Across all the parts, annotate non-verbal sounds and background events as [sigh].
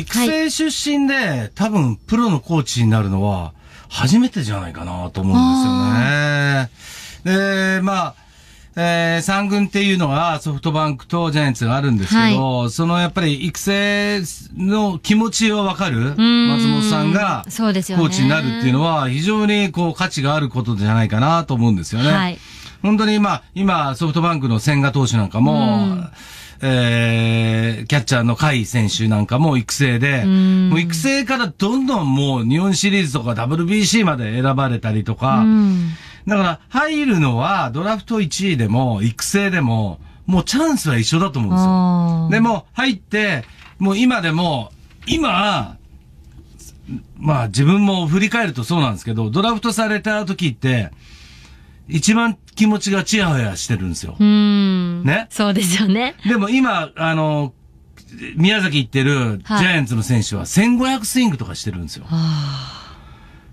育成出身で、はい、多分プロのコーチになるのは初めてじゃないかなと思うんですよね。で、まあ、えー、三軍っていうのがソフトバンクとジャイアンツがあるんですけど、はい、そのやっぱり育成の気持ちをわかる松本さんがコーチになるっていうのは非常にこう価値があることじゃないかなと思うんですよね。はい本当に今、今、ソフトバンクの千賀投手なんかも、えー、キャッチャーの甲斐選手なんかも育成で、もう育成からどんどんもう日本シリーズとか WBC まで選ばれたりとか、だから入るのはドラフト1位でも育成でも、もうチャンスは一緒だと思うんですよ。でも入って、もう今でも、今、まあ自分も振り返るとそうなんですけど、ドラフトされた時って、一番気持ちがちやほやしてるんですよ。うん。ね。そうですよね。でも今、あの、宮崎行ってるジャイアンツの選手は1500スイングとかしてるんですよ。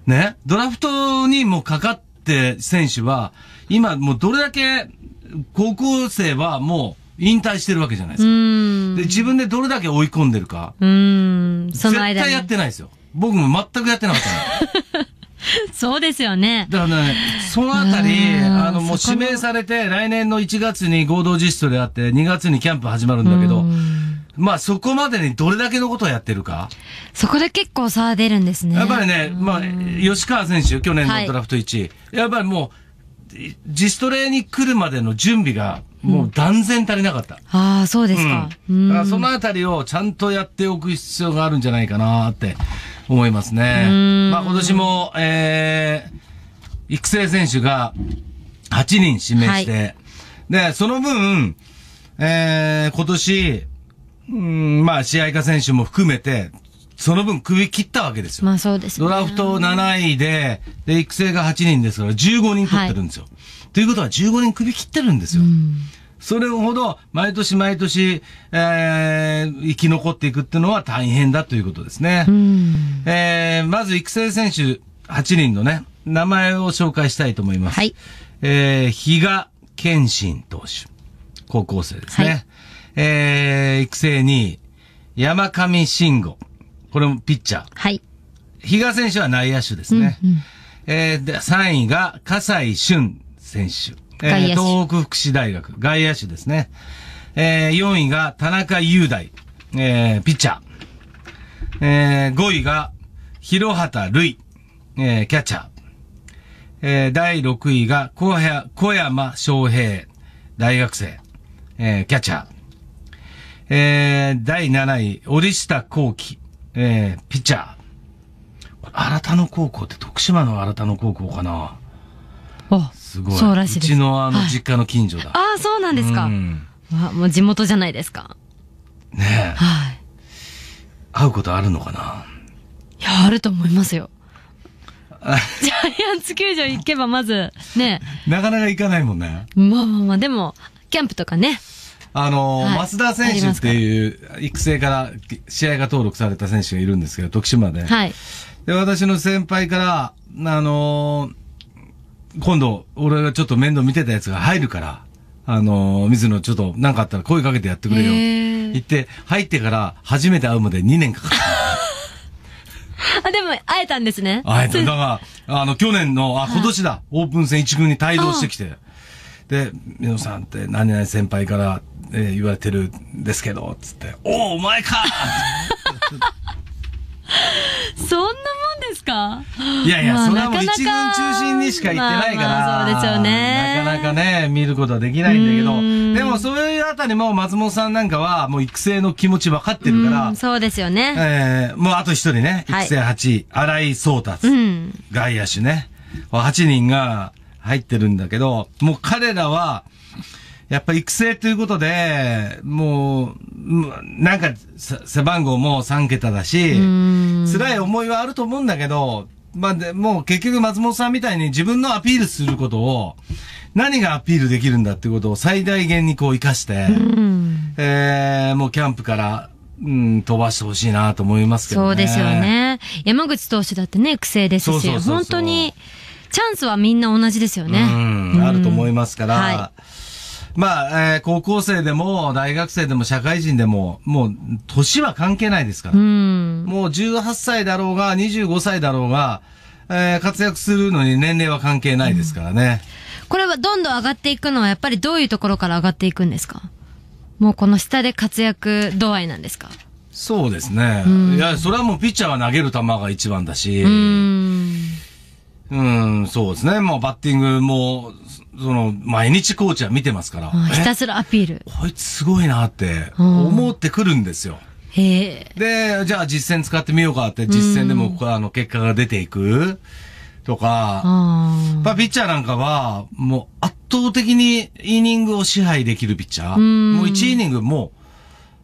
ね。ドラフトにもかかって選手は、今もうどれだけ高校生はもう、引退してるわけじゃないですか。で自分でどれだけ追い込んでるか。うん。その間、絶対やってないですよ。僕も全くやってなかった [laughs] [laughs] そうですよね。だからね、そのあたり、あの、もう指名されて、来年の1月に合同実施であって、2月にキャンプ始まるんだけど、まあそこまでにどれだけのことをやってるか。そこで結構差出るんですね。やっぱりね、まあ、吉川選手、去年のドラフト1位。はい、やっぱりもう、自主トレに来るまでの準備がもう断然足りなかった。ああ、そうですか。うん、かそのあたりをちゃんとやっておく必要があるんじゃないかなって思いますね。まあ今年も、えー、育成選手が8人指名して、はい、で、その分、えー、今年、うん、まあ試合家選手も含めて、その分首切ったわけですよ。まあそうです、ね、ドラフト7位で、で、育成が8人ですから15人取ってるんですよ。はい、ということは15人首切ってるんですよ。うんそれほど毎年毎年、えー、生き残っていくっていうのは大変だということですね。えー、まず育成選手8人のね、名前を紹介したいと思います。はい。えー、比嘉健信投手。高校生ですね。はい、えー、育成2位。山上慎吾。これもピッチャー。はい。比嘉選手は内野手ですね。うんうん、えー、で3位が、笠井俊選手。えー、東北福祉大学、外野手ですね。えー、4位が田中雄大、えー、ピッチャー。えー、5位が広畑瑠い、えー、キャッチャー。えー、第6位が小小山翔平、大学生、えー、キャッチャー。えー、第7位、折下幸輝、えー、ピッチャー。新田野高校って徳島の新田野高校かなすごい。そうらしいです。うちのあの、実家の近所だ。ああ、そうなんですか。わ、もう地元じゃないですか。ねえ。はい。会うことあるのかないや、あると思いますよ。[laughs] ジャイアンツ球場行けばまず、ね。なかなか行かないもんね。まあまあまあ、でも、キャンプとかね。あの、はい、増田選手っていう、育成から試合が登録された選手がいるんですけど、徳島で。はい。で、私の先輩から、あのー今度、俺がちょっと面倒見てたやつが入るから、あの、水野ちょっと何かあったら声かけてやってくれよって言って、入ってから初めて会うまで2年かかった。[laughs] あ、でも会えたんですね。会えた。だから、あの、去年の、あ、今年だ、オープン戦1軍に帯同してきて、で、美濃さんって何々先輩から、えー、言われてるんですけど、つって、おお、お前か [laughs] そんなですかいやいや、まあ、それはもう一軍中心にしか行ってないから、まあ、そうですよね。なかなかね、見ることはできないんだけど、でもそういうあたりも松本さんなんかはもう育成の気持ち分かってるから、うそうですよね。えー、もうあと一人ね、育成8位、はい、新井宗達、うん、外野手ね。8人が入ってるんだけど、もう彼らは、やっぱ育成ということで、もう、なんか、背番号も3桁だし、辛い思いはあると思うんだけど、まあでも結局松本さんみたいに自分のアピールすることを、何がアピールできるんだってことを最大限にこう活かして、えー、もうキャンプから、うん、飛ばしてほしいなと思いますけどね。そうですよね。山口投手だってね、育成ですし、本当に、チャンスはみんな同じですよね。うん、あると思いますから、はいまあ、えー、高校生でも、大学生でも、社会人でも、もう、年は関係ないですから。うもう18歳だろうが、25歳だろうが、えー、活躍するのに年齢は関係ないですからね、これはどんどん上がっていくのは、やっぱりどういうところから上がっていくんですかもうこの下で活躍度合いなんですかそうですね。いや、それはもうピッチャーは投げる球が一番だし、そうですね。もうバッティングも、その、毎日コーチは見てますから。ひたすらアピール。こいつすごいなって思ってくるんですよ。へえ。で、じゃあ実践使ってみようかって、実践でも、あの、結果が出ていくとか、まあ、ピッチャーなんかは、もう圧倒的にイニングを支配できるピッチャー。もう1イニングもう、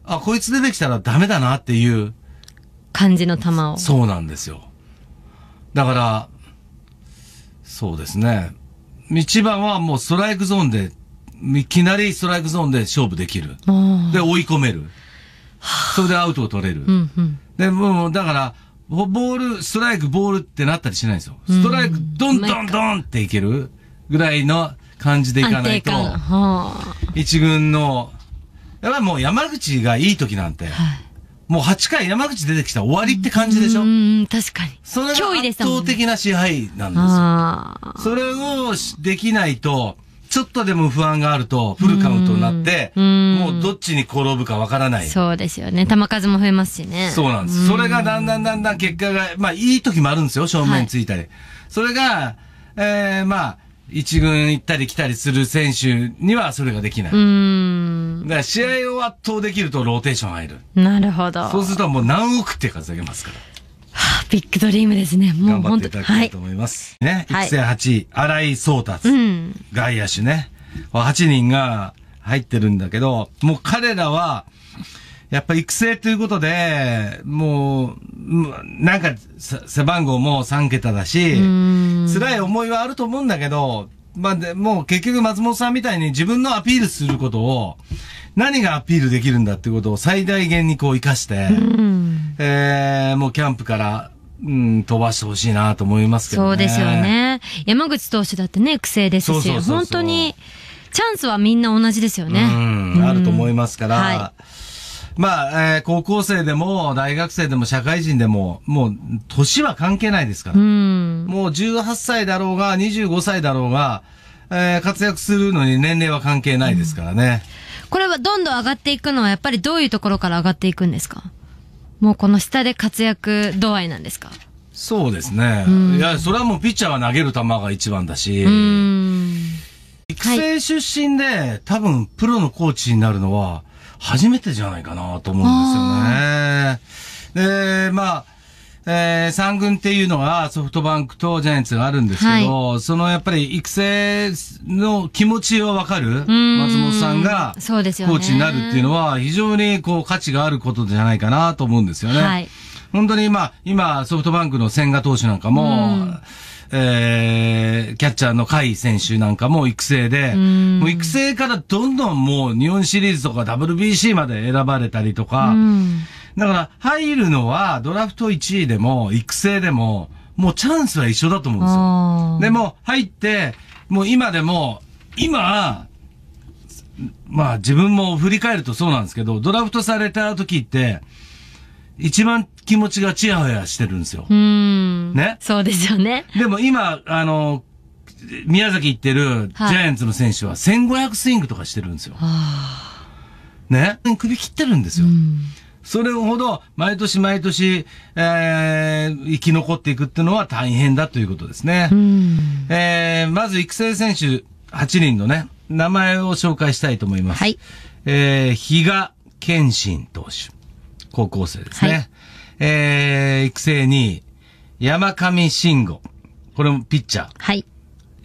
あ、こいつ出てきたらダメだなっていう。感じの球を。そうなんですよ。だから、そうですね。一番はもうストライクゾーンで、いきなりストライクゾーンで勝負できる。で、追い込める。それでアウトを取れる。うんうん、で、もう、だから、ボール、ストライク、ボールってなったりしないんですよ。ストライク、ドンドンドンっていけるぐらいの感じでいかないと、一軍の、やっぱりもう山口がいい時なんて、はい、もう8回山口出てきたら終わりって感じでしょうん、確かに。それが圧倒的な支配なんですよ。それをできないと、ちょっとでも不安があると、フルカウントになって、もうどっちに転ぶかわからない。そうですよね。球数も増えますしね。そうなんです。それがだんだんだんだん結果が、まあいい時もあるんですよ、正面ついたり。はい、それが、ええー、まあ、一軍行ったり来たりする選手にはそれができない。うん。だから試合を圧倒できるとローテーション入る。なるほど。そうするともう何億って数えげますから。はあ、ビッグドリームですね。もう頑張っていただきたいと思います。はい、ね。育成8位、荒、はい、井宗達。うん。外野手ね。8人が入ってるんだけど、もう彼らは、やっぱ育成ということで、もう、なんか、背番号も3桁だし、辛い思いはあると思うんだけど、まあで、もう結局松本さんみたいに自分のアピールすることを、何がアピールできるんだってことを最大限にこう活かして、えー、もうキャンプから、うん、飛ばしてほしいなと思いますけどね。そうですよね。山口投手だってね、育成ですし、そうそうそうそう本当に、チャンスはみんな同じですよね。うん、あると思いますから、はいまあ、えー、高校生でも、大学生でも、社会人でも、もう、年は関係ないですから。うん、もう、18歳だろうが、25歳だろうが、えー、活躍するのに年齢は関係ないですからね、うん。これはどんどん上がっていくのは、やっぱりどういうところから上がっていくんですかもうこの下で活躍度合いなんですかそうですね。いや、それはもうピッチャーは投げる球が一番だし、育成出身で、多分プロのコーチになるのは、初めてじゃないかなと思うんですよね。で、まあ、えー、三軍っていうのがソフトバンクとジャイアンツがあるんですけど、はい、そのやっぱり育成の気持ちをわかる松本さんがコーチになるっていうのは非常にこう価値があることじゃないかなと思うんですよね。はい、本当に今、今ソフトバンクの千賀投手なんかも、えー、キャッチャーの甲斐選手なんかも育成で、もう育成からどんどんもう日本シリーズとか WBC まで選ばれたりとか、だから入るのはドラフト1位でも育成でも、もうチャンスは一緒だと思うんですよ。でも入って、もう今でも、今、まあ自分も振り返るとそうなんですけど、ドラフトされた時って、一番気持ちがちやほやしてるんですよ。うん。ね。そうですよね。でも今、あの、宮崎行ってるジャイアンツの選手は1500スイングとかしてるんですよ。はあ、ね。首切ってるんですよ。それほど毎年毎年、えー、生き残っていくっていうのは大変だということですね。えー、まず育成選手8人のね、名前を紹介したいと思います。はい。えー、比嘉健信投手。高校生ですね。はいえー、育成に、山上慎吾。これもピッチャー。はい。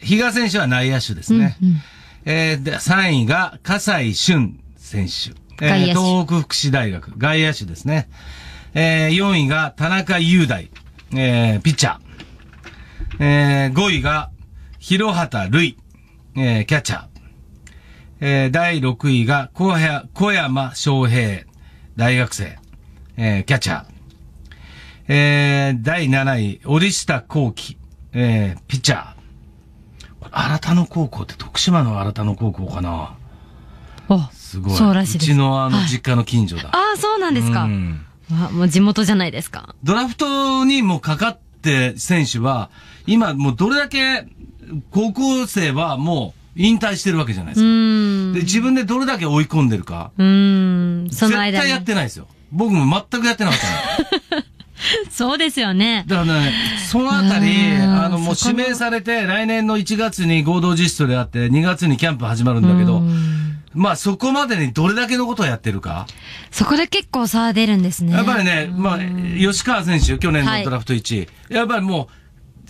比嘉選手は内野手ですね。うんうん、えー、で、3位が、笠井俊選手。えー、東北福祉大学。外野手ですね。えー、4位が、田中雄大。えー、ピッチャー。えー、5位が、広畑瑠い。えー、キャッチャー。えー、第6位が小、小山翔平。大学生。えー、キャッチャー。えー、第7位、折下幸輝、えー、ピッチャー。新田野高校って徳島の新田野高校かなすごい。そうらしいです。うちのあの実家の近所だ。はい、ああ、そうなんですか。うん、もう地元じゃないですか。ドラフトにもかかって選手は、今もうどれだけ高校生はもう、引退してるわけじゃないですか。で、自分でどれだけ追い込んでるか。うん。その間、に。絶対やってないですよ。僕も全くやってなかった [laughs] そうですよね。だからね、そのあたり、あの、もう指名されて、来年の1月に合同実装であって、2月にキャンプ始まるんだけど、まあそこまでにどれだけのことをやってるか。そこで結構差出るんですね。やっぱりね、まあ、吉川選手、去年のドラフト1位。はい、やっぱりも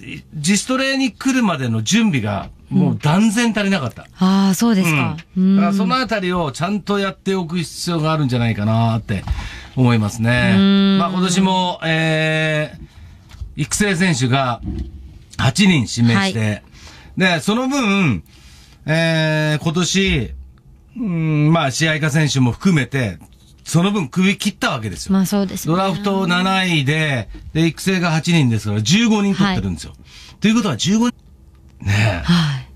う、自主トレに来るまでの準備が、もう断然足りなかった。うん、ああ、そうですか。うん、だからそのあたりをちゃんとやっておく必要があるんじゃないかなって。思いますね。まあ今年も、えー、育成選手が8人指名して、はい、で、その分、えー、今年、うん、まあ試合家選手も含めて、その分首切ったわけですよ。まあそうですね。ドラフト7位で、で、育成が8人ですから15人取ってるんですよ。はい、ということは15人、ねえ。はい。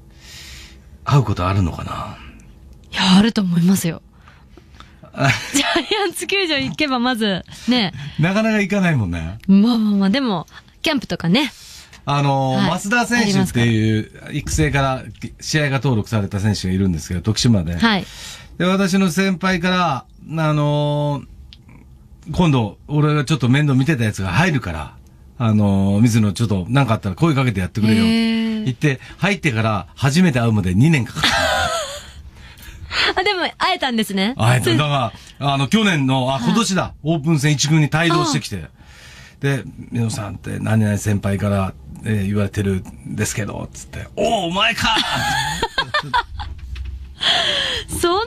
会うことあるのかないや、あると思いますよ。[laughs] ジャイアンツ球場行けばまず、ね。なかなか行かないもんね。まあまあまあ、でも、キャンプとかね。あの、はい増田選手っていう、育成から試合が登録された選手がいるんですけど、徳島で。はい。で、私の先輩から、あのー今度、俺がちょっと面倒見てたやつが入るから、あのー水野ちょっと何かあったら声かけてやってくれよ。へー言って、入ってから初めて会うまで2年かかった。[laughs] あ、でも、会えたんですね。会えた。だから、あの、去年の、あ、今年だ、オープン戦一軍に帯同してきて、で、皆さんって何々先輩から、えー、言われてるんですけど、つって、おお、お前か [laughs] そんなもん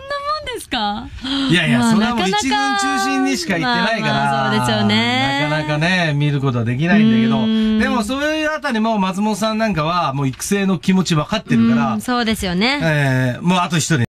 ですかいやいや、まあ、それはもう一軍中心にしか行ってないから、まあ、そうですよね。なかなかね、見ることはできないんだけど、でもそういうあたりも松本さんなんかはもう育成の気持ち分かってるから、そうですよね。えー、もうあと一人